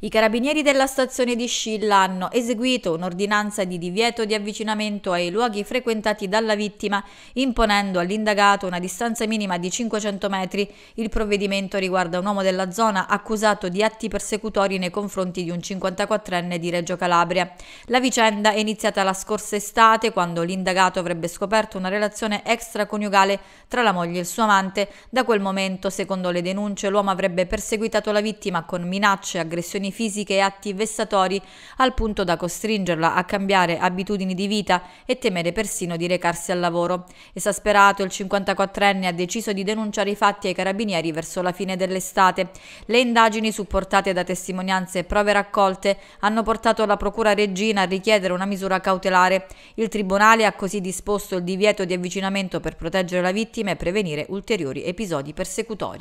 I carabinieri della stazione di Scilla hanno eseguito un'ordinanza di divieto di avvicinamento ai luoghi frequentati dalla vittima, imponendo all'indagato una distanza minima di 500 metri. Il provvedimento riguarda un uomo della zona accusato di atti persecutori nei confronti di un 54enne di Reggio Calabria. La vicenda è iniziata la scorsa estate, quando l'indagato avrebbe scoperto una relazione extraconiugale tra la moglie e il suo amante. Da quel momento, secondo le denunce, l'uomo avrebbe perseguitato la vittima con minacce, e aggressioni aggressioni fisiche e atti vessatori al punto da costringerla a cambiare abitudini di vita e temere persino di recarsi al lavoro. Esasperato, il 54enne ha deciso di denunciare i fatti ai carabinieri verso la fine dell'estate. Le indagini, supportate da testimonianze e prove raccolte, hanno portato la procura Regina a richiedere una misura cautelare. Il tribunale ha così disposto il divieto di avvicinamento per proteggere la vittima e prevenire ulteriori episodi persecutori.